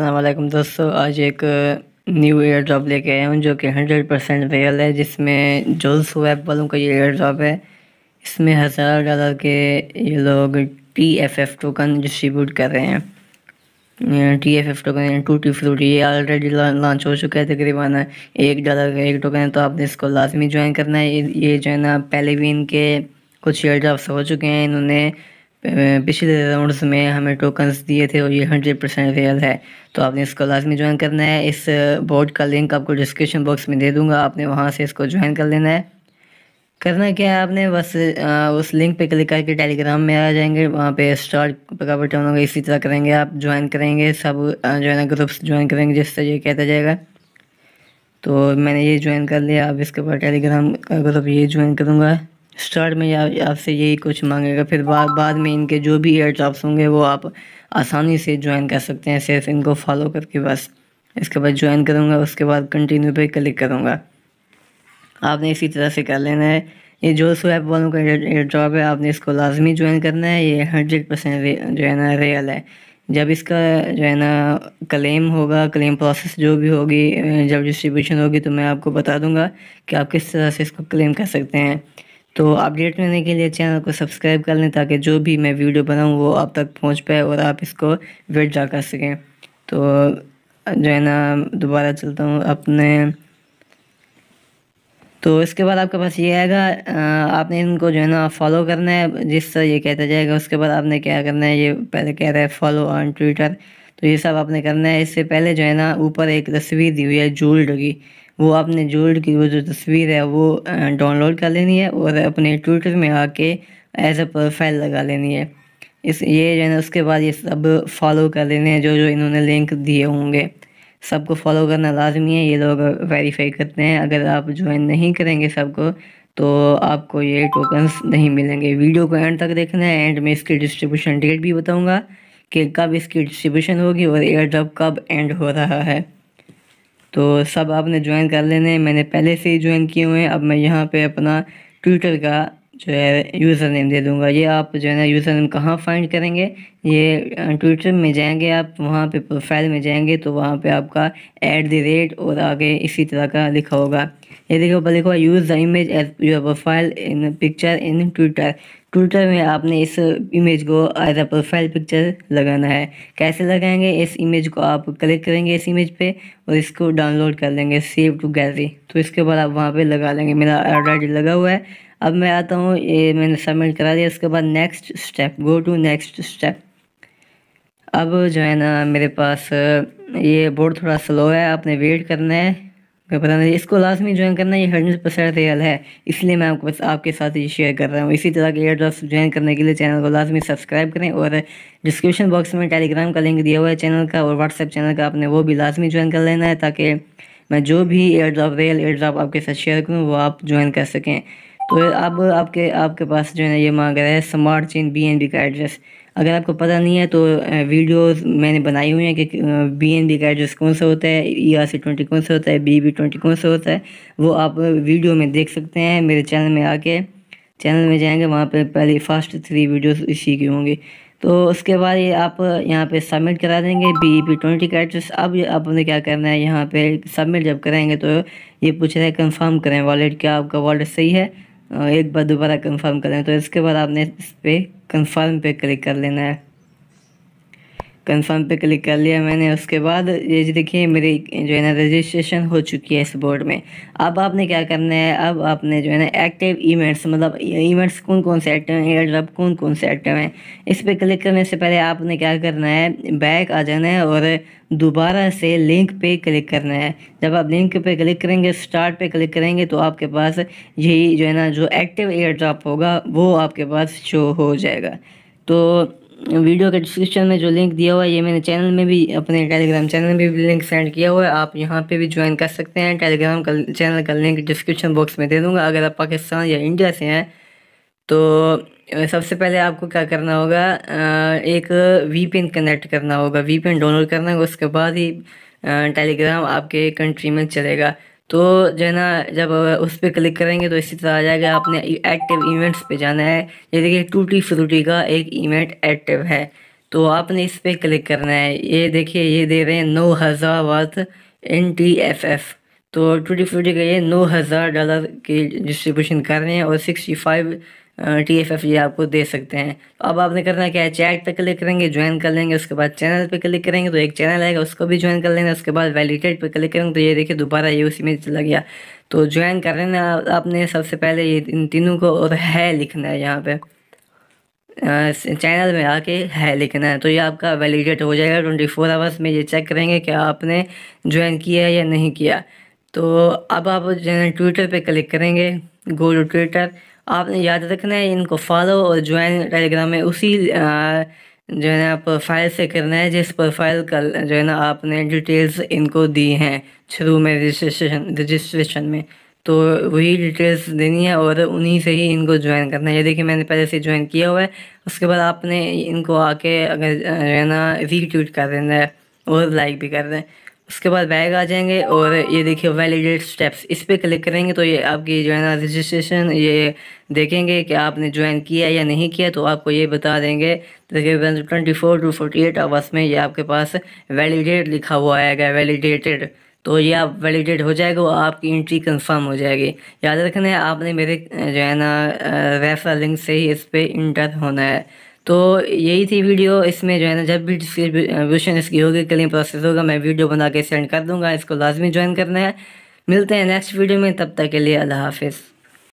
असलम दोस्तों आज एक न्यू एयर ड्रॉप लेके आया हूँ जो कि हंड्रेड परसेंट रियल है जिसमें जोल्स वेब वालों का ये एयर ड्रॉप है इसमें हज़ार डॉलर के ये लोग T F F token distribute कर रहे हैं T F F token tutti frutti ये ऑलरेडी लॉन्च हो चुका है तकरीबन एक डॉलर का एक टोकन है तो आपने इसको लाजमी ज्वाइन करना है ये जो है ना पहले भी इनके कुछ एयर ड्रॉप्स हो चुके हैं इन्होंने पिछले राउंड्स में हमें टोकन्स दिए थे और ये हंड्रेड परसेंट रियल है तो आपने इसको लाजमी ज्वाइन करना है इस बोर्ड का लिंक आपको डिस्क्रिप्शन बॉक्स में दे दूंगा आपने वहाँ से इसको ज्वाइन कर लेना है करना क्या है आपने बस उस लिंक पे क्लिक करके टेलीग्राम में आ जाएंगे वहाँ पे स्टार्ट का बटन होगा इसी तरह करेंगे आप ज्वाइन करेंगे सब जो है ना ग्रुप्स ज्वाइन करेंगे जिससे ये कहता जाएगा तो मैंने ये ज्वाइन कर लिया अब इसके बाद टेलीग्राम का ग्रुप ये ज्वाइन करूँगा स्टार्ट में आपसे यही कुछ मांगेगा फिर बाद बाद में इनके जो भी ड्रॉप्स होंगे वो आप आसानी से ज्वाइन कर सकते हैं सिर्फ इनको फॉलो करके बस इसके बाद ज्वाइन करूँगा उसके बाद कंटिन्यू पे क्लिक करूँगा आपने इसी तरह से कर लेना है ये जो स्वैप वालों का ड्रॉप है आपने इसको लाजमी ज्वाइन करना है ये हंड्रेड परसेंट जो है ना रियल है जब इसका जो है ना क्लेम होगा क्लेम प्रोसेस जो भी होगी जब डिस्ट्रीब्यूशन होगी तो मैं आपको बता दूंगा कि आप किस तरह से इसको क्लेम कर सकते हैं तो अपडेट रहने के लिए चैनल को सब्सक्राइब कर लें ताकि जो भी मैं वीडियो बनाऊँ वो आप तक पहुँच पाए और आप इसको वेट जा कर सकें तो जो है ना दोबारा चलता हूँ अपने तो इसके बाद आपके पास ये आएगा आपने इनको जो है ना फॉलो करना है जिस तरह ये कहता जाएगा उसके बाद आपने क्या करना है ये पहले कह रहा है फॉलो ऑन ट्विटर तो ये सब आपने करना है इससे पहले जो है ना ऊपर एक तस्वीर दी हुई है जूल्ड की वो आपने जूल्ड की वो जो तस्वीर है वो डाउनलोड कर लेनी है और अपने ट्विटर में आके एज अ प्रोफाइल लगा लेनी है इस ये जो है ना उसके बाद ये सब फॉलो कर लेने हैं जो जो इन्होंने लिंक दिए होंगे सबको फॉलो करना लाजमी है ये लोग वेरीफाई करते हैं अगर आप ज्वाइन नहीं करेंगे सबको तो आपको ये टोकन्स नहीं मिलेंगे वीडियो को एंड तक देखना है एंड में इसकी डिस्ट्रीब्यूशन डेट भी बताऊँगा कि कब इसकी डिस्ट्रीब्यूशन होगी और एयर ड्रॉप कब एंड हो रहा है तो सब आपने ज्वाइन कर लेने मैंने पहले से ही ज्वाइन किए हुए हैं अब मैं यहाँ पे अपना ट्विटर का जो है यूज़र नेम दे दूँगा ये आप जो है ना यूज़र नेम कहाँ फाइंड करेंगे ये ट्विटर में जाएंगे आप वहाँ पे प्रोफाइल में जाएंगे तो वहाँ पे आपका एट द रेट और आगे इसी तरह का लिखा होगा ये देखिए ऊपर देखो use the image as your profile in picture in Twitter Twitter में आपने इस इमेज को एज अ प्रोफाइल पिक्चर लगाना है कैसे लगाएंगे इस इमेज को आप क्लिक करेंगे इस इमेज पे और इसको डाउनलोड कर लेंगे सेव टू गैलरी तो इसके बाद आप वहाँ पे लगा लेंगे मेरा ऑलरेडी लगा हुआ है अब मैं आता हूँ ये मैंने सबमिट करा दिया उसके बाद next step go to next step अब जो है ना मेरे पास ये बोर्ड थोड़ा स्लो है आपने वेट करना है मैं पता नहीं इसको लास्ट में ज्वाइन करना ये हंड्रेड परसेंट रियल है इसलिए मैं आपको बस आपके साथ ये शेयर कर रहा हूँ इसी तरह के एयर ड्रॉप्स ज्वाइन करने के लिए चैनल को लास्ट में सब्सक्राइब करें और डिस्क्रिप्शन बॉक्स में टेलीग्राम का लिंक दिया हुआ है चैनल का और व्हाट्सएप चैनल का आपने वो भी लाजमी ज्वाइन कर लेना है ताकि मैं जो भी airdrop rail airdrop आपके साथ शेयर करूँ वो आप ज्वाइन कर सकें तो अब आपके आपके पास जो है ये मांग रहा है smart chain B N B का एड्रेस अगर आपको पता नहीं है तो वीडियोस मैंने बनाई हुई हैं कि बी एन बी का एड्रेस कौन सा होता है ई आर सी ट्वेंटी कौन सा होता है बी बी ट्वेंटी कौन सा होता है वो आप वीडियो में देख सकते हैं मेरे चैनल में आके चैनल में जाएंगे वहाँ पे पहले फर्स्ट थ्री वीडियोस इसी की होंगी तो उसके बाद ये आप यहाँ पे सबमिट करा देंगे बी पी e ट्वेंटी का एड्रेस अब आपने क्या करना है यहाँ पर सबमिट जब करेंगे तो ये पूछ रहे हैं कन्फर्म करें वॉलेट क्या आपका वॉलेट सही है एक बार दोबारा कंफर्म कर लेना तो इसके बाद आपने इस पर कन्फर्म पे क्लिक कर लेना है कंफर्म पे क्लिक कर लिया मैंने उसके बाद ये देखिए मेरी जो है ना रजिस्ट्रेशन हो चुकी है इस बोर्ड में अब आपने क्या करना है अब आपने जो है ना एक्टिव इवेंट्स मतलब इवेंट्स कौन कौन से एक्टिव हैं एयर ड्रॉप कौन कौन से एक्टिव हैं इस पर क्लिक करने से पहले आपने क्या करना है बैक आ जाना है और दोबारा से लिंक पे क्लिक करना है जब आप लिंक पे क्लिक करेंगे स्टार्ट पे क्लिक करेंगे तो आपके पास यही जो है ना जो एक्टिव एयर ड्रॉप होगा वो आपके पास शो हो जाएगा तो वीडियो के डिस्क्रिप्शन में जो लिंक दिया हुआ है ये मैंने चैनल में भी अपने टेलीग्राम चैनल में भी लिंक सेंड किया हुआ है आप यहाँ पे भी ज्वाइन कर सकते हैं टेलीग्राम का चैनल का लिंक डिस्क्रिप्शन बॉक्स में दे दूँगा अगर आप पाकिस्तान या इंडिया से हैं तो सबसे पहले आपको क्या करना होगा एक पिन कनेक्ट करना होगा पिन डाउनलोड करना होगा उसके बाद ही टेलीग्राम आपके कंट्री में चलेगा तो जो है ना जब उस पर क्लिक करेंगे तो इसी तरह आ जाएगा आपने एक्टिव इवेंट्स पे जाना है ये देखिए टूटी फ्रूटी का एक इवेंट एक्टिव है तो आपने इस पर क्लिक करना है ये देखिए ये दे रहे हैं नौ हज़ार worth an T F F तो टूटी फ्रूटी का ये नौ हज़ार डॉलर की डिस्ट्रीब्यूशन कर रहे हैं और sixty five T F F ये आपको दे सकते हैं तो अब आपने करना क्या है चैट पे क्लिक करेंगे ज्वाइन कर लेंगे उसके बाद चैनल पे क्लिक करेंगे तो एक चैनल आएगा उसको भी ज्वाइन कर लेंगे उसके बाद वैलिडेट पे क्लिक करेंगे तो ये देखिए दोबारा ये उसी में चला गया तो ज्वाइन कर लेना आपने सबसे पहले ये इन तीनों को और है लिखना है यहाँ पर चैनल में आके है लिखना है तो ये आपका वैलिडेट हो जाएगा ट्वेंटी फोर आवर्स में ये चेक करेंगे कि आपने ज्वाइन किया है या नहीं किया तो अब आप ट्विटर पर क्लिक करेंगे गो टू ट्विटर आपने याद रखना है इनको फॉलो और ज्वाइन टेलीग्राम में उसी जो है ना प्रोफाइल से करना है जिस प्रोफाइल का जो है ना आपने डिटेल्स इनको दी हैं शुरू में रजिस्ट्रेशन रजिस्ट्रेशन में तो वही डिटेल्स देनी है और उन्हीं से ही इनको ज्वाइन करना है ये देखिए मैंने पहले से ज्वाइन किया हुआ है उसके बाद आपने इनको आके अगर जो है ना रीट्वीट कर देना है और लाइक भी कर दें उसके बाद बैग आ जाएंगे और ये देखिए वैलिडेट स्टेप्स इस पर क्लिक करेंगे तो ये आपकी जो है ना रजिस्ट्रेशन ये देखेंगे कि आपने ज्वाइन किया या नहीं किया तो आपको ये बता देंगे तकरीबन twenty four to forty eight hours में ये आपके पास वैलिडेट लिखा हुआ आएगा वैलिडेटेड तो ये आप वैलिडेट हो जाएगा और आपकी एंट्री कंफर्म हो जाएगी याद रखना है आपने मेरे जो है ना रेफर लिंक से ही इस पर इंटर होना है तो यही थी वीडियो इसमें जो है ना जब भी डिस्क्रिप्शन इसकी होगी क्लेम प्रोसेस होगा मैं वीडियो बना के सेंड कर दूंगा इसको लाजमी ज्वाइन करना है मिलते हैं नेक्स्ट वीडियो में तब तक के लिए अल्लाह हाफिज़